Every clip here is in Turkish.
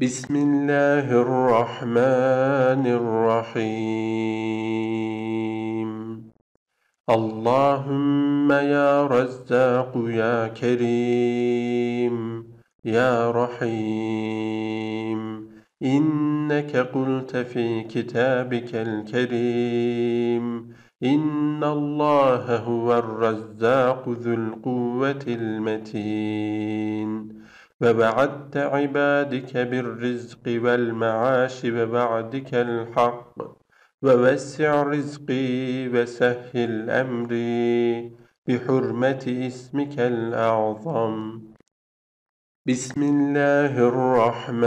بسم الله الرحمن الرحيم اللهم يا رزاق يا كريم يا رحيم إنك قلت في كتابك الكريم إن الله هو الرزاق ذو القوة المتين وبعدت عبادك بالرزق والمعاش وبعدك الحق ووسع رزقي وسهل أمري بحرمة اسمك الأعظم بسم الله الرحمن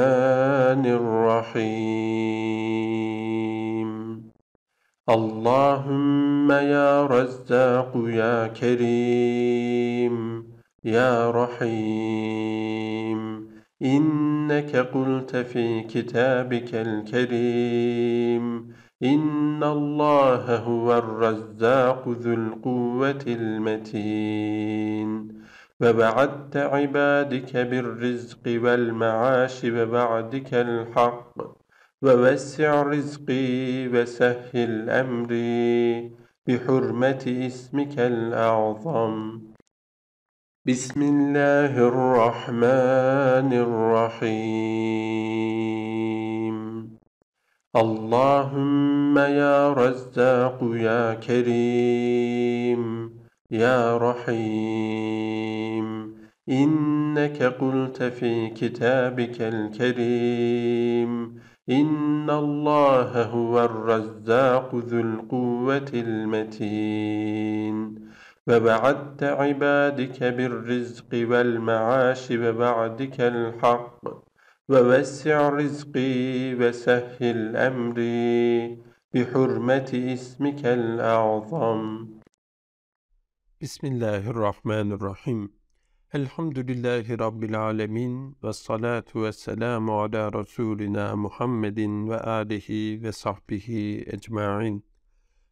الرحيم اللهم يا رزاق يا كريم يا رحيم إنك قلت في كتابك الكريم إن الله هو الرزاق ذو القوة المتين وبعدت عبادك بالرزق والمعاش وبعدك الحق ووسع رزقي وسهل أمري بحرمة اسمك الأعظم بسم الله الرحمن الرحيم اللهم يا رزاق يا كريم يا رحيم إنك قلت في كتابك الكريم إن الله هو الرزاق ذو القوة المتين وبعدت عبادك بالرزق والمعاش وبعدك الحق ووسع رزقي وسهل أمري بحرمة اسمك الأعظم بسم الله الرحمن الرحيم الحمد لله رب العالمين والصلاة والسلام على رسولنا محمد وآله وصحبه أجمعين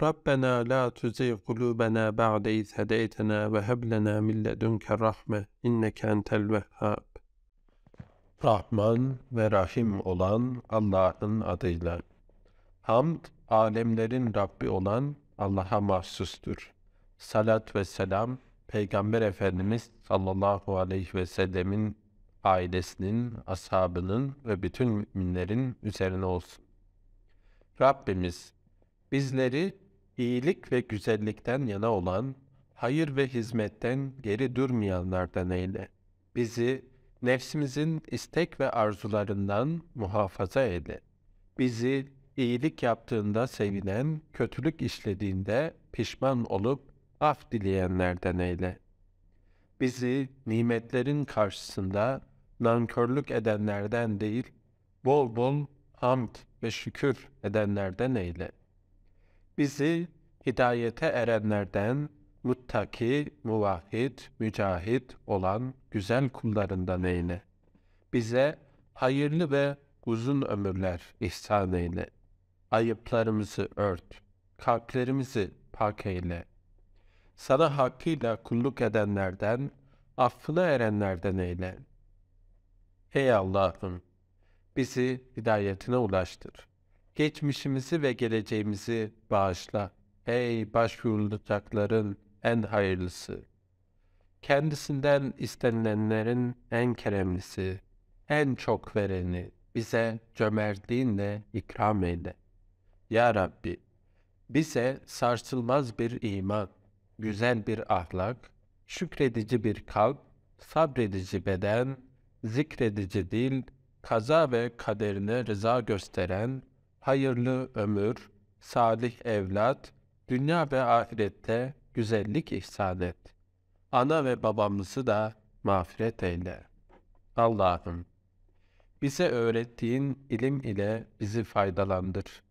Rabbena la tuzigh kulubena ba'de iz hedeytena ve heb lena min ledunke rahme inneke entel vehhab. Rahman ve Rahim olan Allah'ın adıyla. Hamd, alemlerin Rabbi olan Allah'a mahsustur. Salat ve selam, Peygamber Efendimiz sallallahu aleyhi ve sellemin ailesinin, ashabının ve bütün müminlerin üzerine olsun. Rabbimiz bizleri iyilik ve güzellikten yana olan, hayır ve hizmetten geri durmayanlardan eyle. Bizi nefsimizin istek ve arzularından muhafaza eyle. Bizi iyilik yaptığında sevinen, kötülük işlediğinde pişman olup af dileyenlerden eyle. Bizi nimetlerin karşısında nankörlük edenlerden değil, bol bol hamd ve şükür edenlerden eyle bizi hidayete erenlerden muttaki, muvahhid, mücahid olan güzel kullarından eyle. Bize hayırlı ve uzun ömürler ihsan eyle. Ayıplarımızı ört, kalplerimizi pak eyle. Sana hakkıyla kulluk edenlerden, affına erenlerden eyle. Ey Allah'ım! Bizi hidayetine ulaştır geçmişimizi ve geleceğimizi bağışla. Ey başvurulacakların en hayırlısı. Kendisinden istenilenlerin en keremlisi, en çok vereni bize cömertliğinle ikram eyle. Ya Rabbi, bize sarsılmaz bir iman, güzel bir ahlak, şükredici bir kalp, sabredici beden, zikredici dil, kaza ve kaderine rıza gösteren hayırlı ömür, salih evlat, dünya ve ahirette güzellik ihsan et. Ana ve babamızı da mağfiret eyle. Allah'ım, bize öğrettiğin ilim ile bizi faydalandır.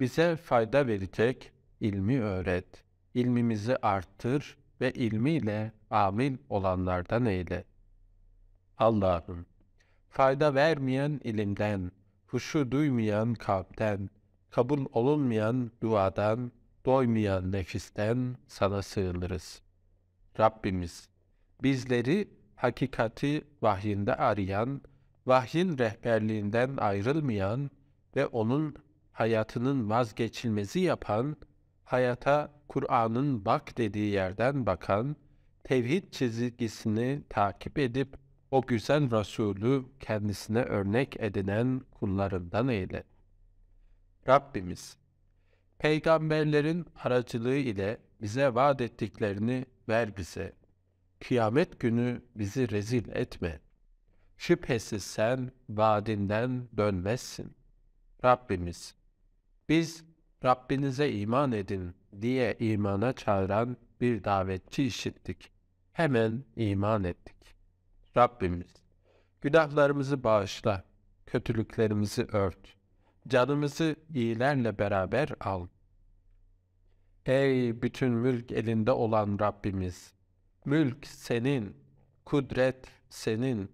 Bize fayda verecek ilmi öğret. İlmimizi arttır ve ilmiyle amil olanlardan eyle. Allah'ım, fayda vermeyen ilimden, huşu duymayan kalpten, kabul olunmayan duadan, doymayan nefisten sana sığınırız. Rabbimiz, bizleri hakikati vahyinde arayan, vahyin rehberliğinden ayrılmayan ve onun hayatının vazgeçilmezi yapan, hayata Kur'an'ın bak dediği yerden bakan, tevhid çizgisini takip edip o güzel Resulü kendisine örnek edinen kullarından eyle. Rabbimiz, peygamberlerin aracılığı ile bize vaat ettiklerini ver bize. Kıyamet günü bizi rezil etme. Şüphesiz sen vaadinden dönmezsin. Rabbimiz, biz Rabbinize iman edin diye imana çağıran bir davetçi işittik. Hemen iman ettik. Rabbimiz, günahlarımızı bağışla, kötülüklerimizi ört, canımızı iyilerle beraber al. Ey bütün mülk elinde olan Rabbimiz, mülk senin, kudret senin,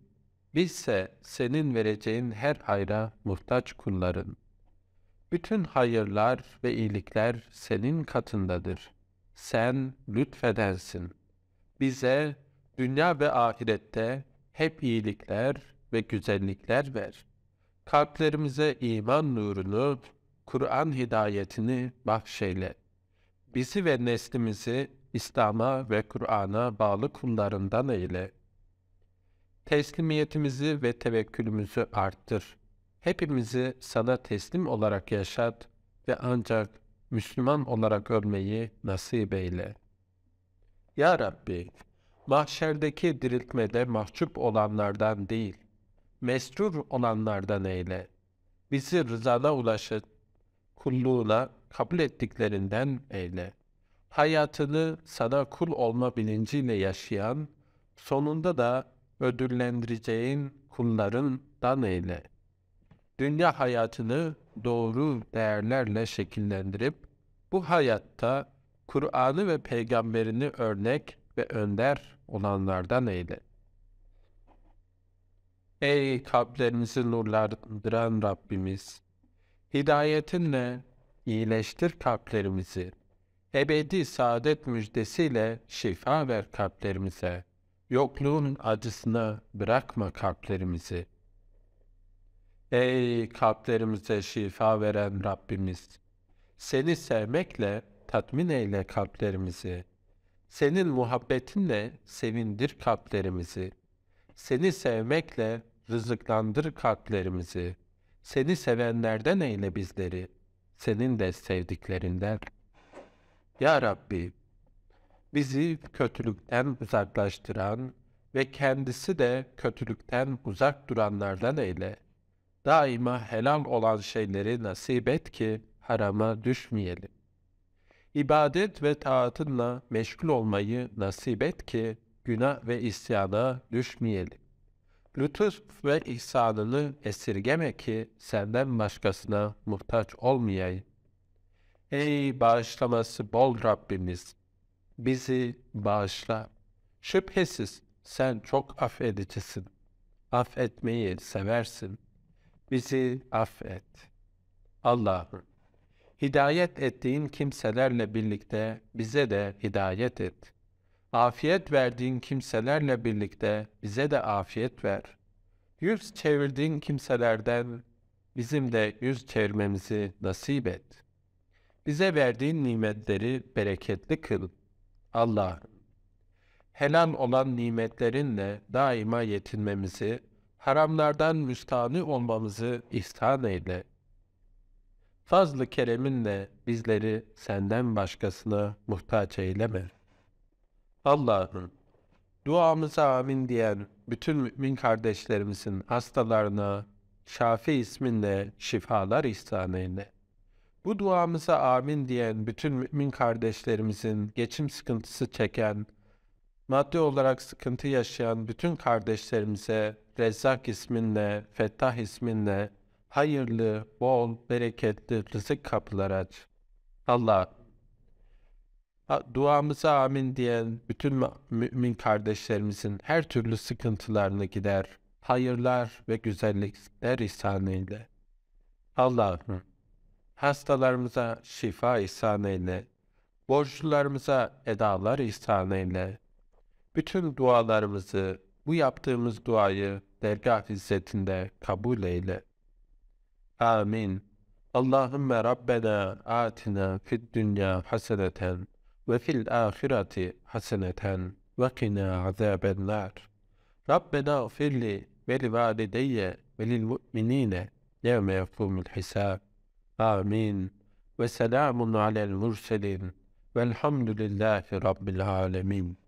bizse senin vereceğin her hayra muhtaç kulların. Bütün hayırlar ve iyilikler senin katındadır. Sen lütfedensin. Bize Dünya ve ahirette hep iyilikler ve güzellikler ver. Kalplerimize iman nurunu, Kur'an hidayetini bahşeyle. Bizi ve neslimizi İslam'a ve Kur'an'a bağlı kullarından eyle. Teslimiyetimizi ve tevekkülümüzü arttır. Hepimizi sana teslim olarak yaşat ve ancak Müslüman olarak ölmeyi nasip eyle. Ya Rabbi, mahşerdeki diriltmede mahcup olanlardan değil, mesrur olanlardan eyle. Bizi rızana ulaşır, kulluğuna kabul ettiklerinden eyle. Hayatını sana kul olma bilinciyle yaşayan, sonunda da ödüllendireceğin kullarından eyle. Dünya hayatını doğru değerlerle şekillendirip, bu hayatta Kur'an'ı ve peygamberini örnek ve önder olanlardan eyle. Ey kalplerimizi nurlandıran Rabbimiz! Hidayetinle iyileştir kalplerimizi. Ebedi saadet müjdesiyle şifa ver kalplerimize. Yokluğun acısına bırakma kalplerimizi. Ey kalplerimize şifa veren Rabbimiz! Seni sevmekle tatmin eyle kalplerimizi.'' Senin muhabbetinle sevindir kalplerimizi. Seni sevmekle rızıklandır kalplerimizi. Seni sevenlerden eyle bizleri. Senin de sevdiklerinden. Ya Rabbi, bizi kötülükten uzaklaştıran ve kendisi de kötülükten uzak duranlardan eyle. Daima helal olan şeyleri nasip et ki harama düşmeyelim ibadet ve taatınla meşgul olmayı nasip et ki günah ve isyana düşmeyelim. Lütuf ve ihsanını esirgeme ki senden başkasına muhtaç olmayayım. Ey bağışlaması bol Rabbimiz! Bizi bağışla. Şüphesiz sen çok affedicisin. Affetmeyi seversin. Bizi affet. Allah'ım hidayet ettiğin kimselerle birlikte bize de hidayet et. Afiyet verdiğin kimselerle birlikte bize de afiyet ver. Yüz çevirdiğin kimselerden bizim de yüz çevirmemizi nasip et. Bize verdiğin nimetleri bereketli kıl. Allah. helal olan nimetlerinle daima yetinmemizi, haramlardan müstahni olmamızı ihsan eyle.'' fazlı kereminle bizleri senden başkasına muhtaç eyleme. Allah'ım, duamıza amin diyen bütün mümin kardeşlerimizin hastalarına şafi isminle şifalar ihsan eyle. Bu duamıza amin diyen bütün mümin kardeşlerimizin geçim sıkıntısı çeken, maddi olarak sıkıntı yaşayan bütün kardeşlerimize Rezzak isminle, Fettah isminle hayırlı, bol, bereketli rızık kapıları aç. Allah duamıza amin diyen bütün mümin kardeşlerimizin her türlü sıkıntılarını gider. Hayırlar ve güzellikler ihsan eyle. Allah'ım hastalarımıza şifa ihsan eyle. Borçlularımıza edalar ihsan eyle. Bütün dualarımızı, bu yaptığımız duayı dergah izzetinde kabul eyle. آمين اللهم ربنا آتنا في الدنيا حسنة وفي الآخرة حسنة وقنا عذاب النار ربنا اغفر لي ولوالدي وللمؤمنين يوم يقوم الحساب آمين وسلام على المرسلين والحمد لله رب العالمين